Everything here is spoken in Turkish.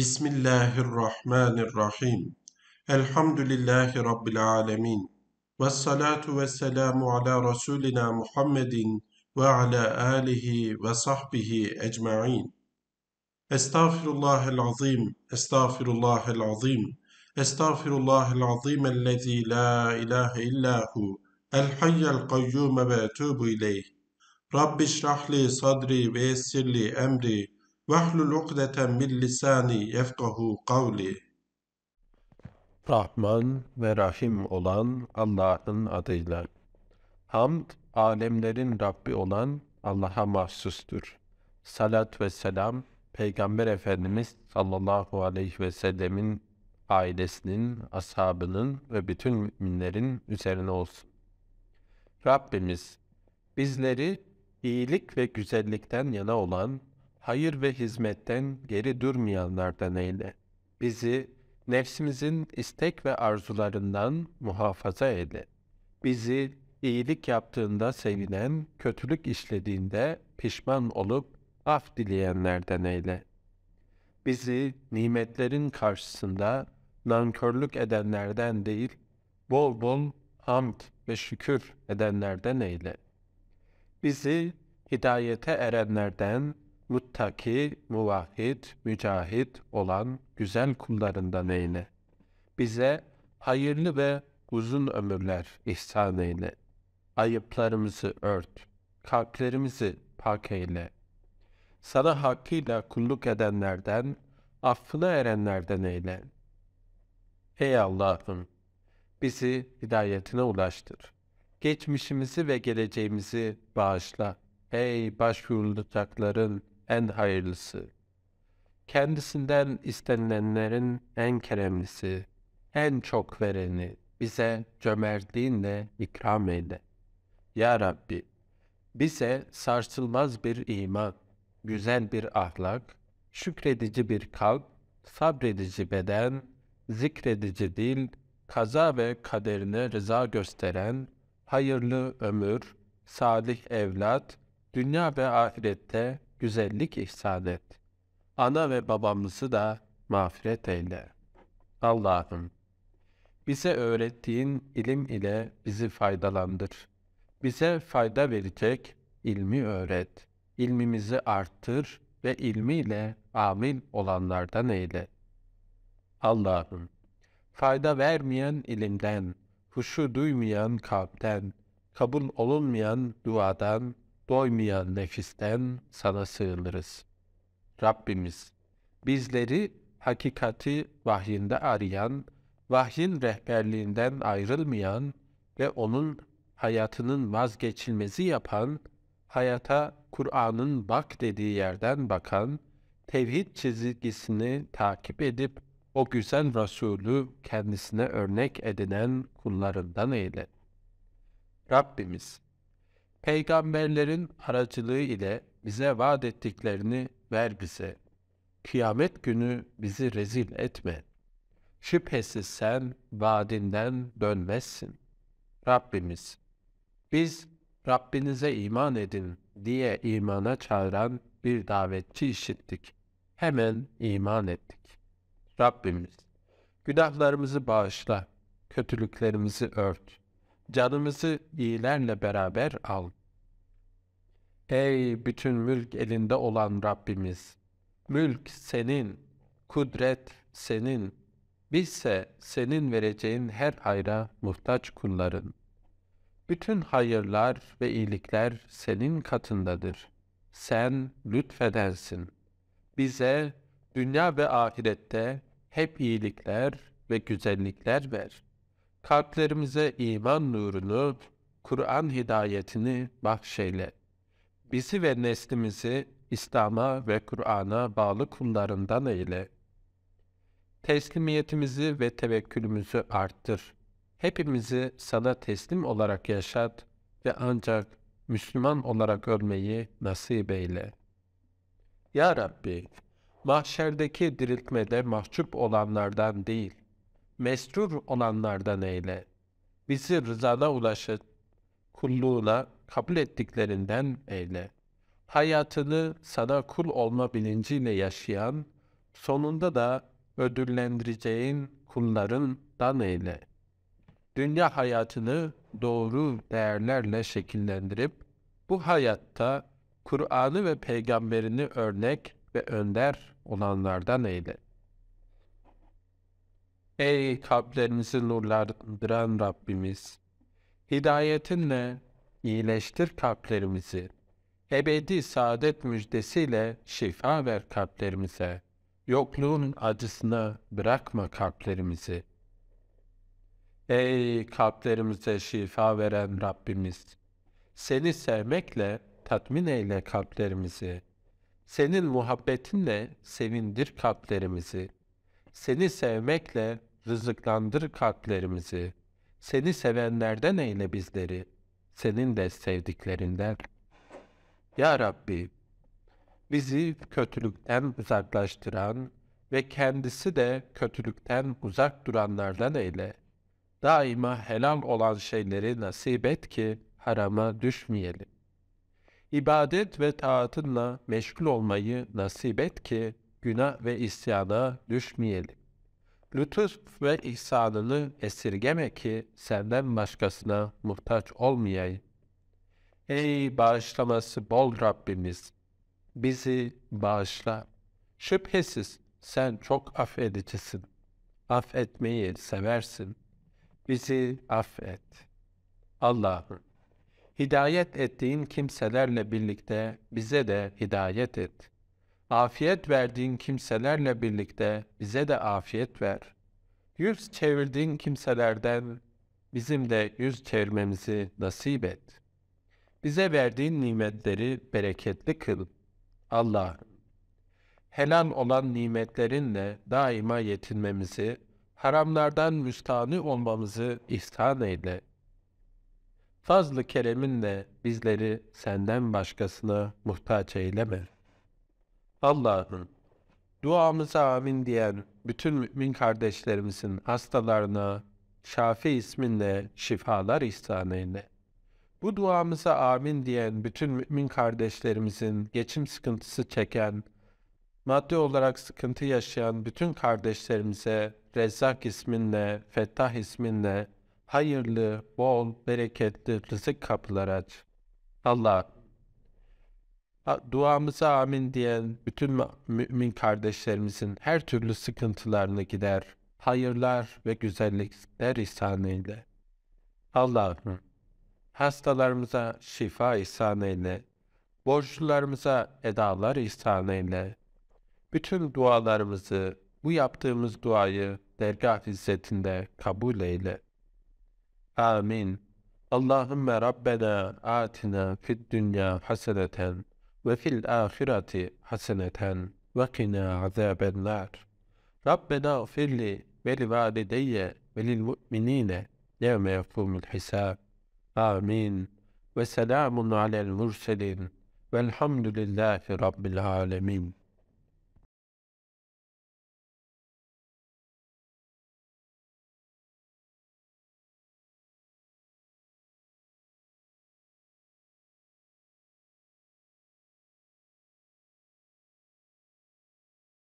Bismillahirrahmanirrahim. Elhamdülillahi Rabbil alemin. Ve salatu ve selamu ala Resulina Muhammedin ve ala alihi ve sahbihi ecma'in. Estağfirullahel azim, estağfirullahel azim, estağfirullahel azim ellezî la ilahe illahu, el hayyel kayyume ve etubu ileyh. Rabbi şrahli sadri ve yessirli emri, Vahlul ukdeten min lisani yefkahu Rahman ve Rahim olan Allah'ın adıyla. Hamd, alemlerin Rabbi olan Allah'a mahsustur. Salat ve selam, Peygamber Efendimiz sallallahu aleyhi ve sellemin ailesinin, ashabının ve bütün müminlerin üzerine olsun. Rabbimiz, bizleri iyilik ve güzellikten yana olan hayır ve hizmetten geri durmayanlardan eyle. Bizi nefsimizin istek ve arzularından muhafaza eyle. Bizi iyilik yaptığında sevinen, kötülük işlediğinde pişman olup af dileyenlerden eyle. Bizi nimetlerin karşısında nankörlük edenlerden değil, bol bol hamd ve şükür edenlerden eyle. Bizi hidayete erenlerden, muttaki, muvahhid, mücahid olan güzel kullarından eyle. Bize hayırlı ve uzun ömürler ihsan eyle. Ayıplarımızı ört, kalplerimizi pak eyle. Sana hakkıyla kulluk edenlerden, affına erenlerden eyle. Ey Allah'ım! Bizi hidayetine ulaştır. Geçmişimizi ve geleceğimizi bağışla. Ey başvurulacakların en hayırlısı, kendisinden istenilenlerin en keremlisi, en çok vereni bize cömertliğinle ikram eyle. Ya Rabbi, bize sarsılmaz bir iman, güzel bir ahlak, şükredici bir kalp, sabredici beden, zikredici dil, kaza ve kaderine rıza gösteren, hayırlı ömür, salih evlat, dünya ve ahirette güzellik ihsan et. Ana ve babamızı da mağfiret eyle. Allah'ım, bize öğrettiğin ilim ile bizi faydalandır. Bize fayda verecek ilmi öğret. İlmimizi arttır ve ilmiyle amil olanlardan eyle. Allah'ım, fayda vermeyen ilimden, huşu duymayan kalpten, kabul olunmayan duadan doymayan nefisten sana sığınırız. Rabbimiz, bizleri hakikati vahyinde arayan, vahyin rehberliğinden ayrılmayan ve onun hayatının vazgeçilmezi yapan, hayata Kur'an'ın bak dediği yerden bakan, tevhid çizgisini takip edip o güzel Resulü kendisine örnek edinen kullarından eyle. Rabbimiz, Peygamberlerin aracılığı ile bize vaat ettiklerini ver bize. Kıyamet günü bizi rezil etme. Şüphesiz sen vaadinden dönmezsin. Rabbimiz, biz Rabbinize iman edin diye imana çağıran bir davetçi işittik. Hemen iman ettik. Rabbimiz, günahlarımızı bağışla, kötülüklerimizi ört. Canımızı iyilerle beraber al. Ey bütün mülk elinde olan Rabbimiz! Mülk senin, kudret senin, bizse senin vereceğin her hayra muhtaç kulların. Bütün hayırlar ve iyilikler senin katındadır. Sen lütfedensin. Bize dünya ve ahirette hep iyilikler ve güzellikler ver.'' Kalplerimize iman nurunu, Kur'an hidayetini bahşeyle. Bizi ve neslimizi İslam'a ve Kur'an'a bağlı kullarından eyle. Teslimiyetimizi ve tevekkülümüzü arttır. Hepimizi sana teslim olarak yaşat ve ancak Müslüman olarak ölmeyi nasip eyle. Ya Rabbi, mahşerdeki diriltmede mahcup olanlardan değil, mestur olanlardan eyle. Bizi rızana ulaşır, kulluğuna kabul ettiklerinden eyle. Hayatını sana kul olma bilinciyle yaşayan, sonunda da ödüllendireceğin kullarından eyle. Dünya hayatını doğru değerlerle şekillendirip, bu hayatta Kur'an'ı ve peygamberini örnek ve önder olanlardan eyle. Ey kalplerimizi nurlandıran Rabbimiz! Hidayetinle iyileştir kalplerimizi. Ebedi saadet müjdesiyle şifa ver kalplerimize. Yokluğun acısına bırakma kalplerimizi. Ey kalplerimize şifa veren Rabbimiz! Seni sevmekle tatmin eyle kalplerimizi. Senin muhabbetinle sevindir kalplerimizi. Seni sevmekle rızıklandır kalplerimizi. Seni sevenlerden eyle bizleri, senin de sevdiklerinden. Ya Rabbi, bizi kötülükten uzaklaştıran ve kendisi de kötülükten uzak duranlardan eyle. Daima helal olan şeyleri nasip et ki harama düşmeyelim. İbadet ve taatınla meşgul olmayı nasip et ki günah ve isyana düşmeyelim. Lütuf ve ihsanını esirgeme ki senden başkasına muhtaç olmayayım. Ey bağışlaması bol Rabbimiz! Bizi bağışla. Şüphesiz sen çok affedicisin. Affetmeyi seversin. Bizi affet. Allah'ım, hidayet ettiğin kimselerle birlikte bize de hidayet et.'' Afiyet verdiğin kimselerle birlikte bize de afiyet ver. Yüz çevirdiğin kimselerden bizim de yüz çevirmemizi nasip et. Bize verdiğin nimetleri bereketli kıl. Allah helal olan nimetlerinle daima yetinmemizi, haramlardan müstahni olmamızı ihsan eyle. Fazlı kereminle bizleri senden başkasına muhtaç eyleme.'' Allah'ın duamıza amin diyen bütün mümin kardeşlerimizin hastalarına şafi isminle şifalar ihsan eyle. Bu duamıza amin diyen bütün mümin kardeşlerimizin geçim sıkıntısı çeken, maddi olarak sıkıntı yaşayan bütün kardeşlerimize Rezzak isminle, Fettah isminle hayırlı, bol, bereketli rızık kapıları aç. Allah duamıza amin diyen bütün mümin kardeşlerimizin her türlü sıkıntılarını gider, hayırlar ve güzellikler ihsan eyle. Allah'ım hastalarımıza şifa ihsan eyle, borçlularımıza edalar ihsan eyle. Bütün dualarımızı, bu yaptığımız duayı dergah izzetinde kabul eyle. Amin. Allahümme Rabbena atina fid dünya haseneten وفي الآخرة حسنة وقنا عذاب النار ربنا اغفر لي ولوالدي وللمؤمنين يوم يقوم الحساب آمين وسلام على المرسلين والحمد لله رب العالمين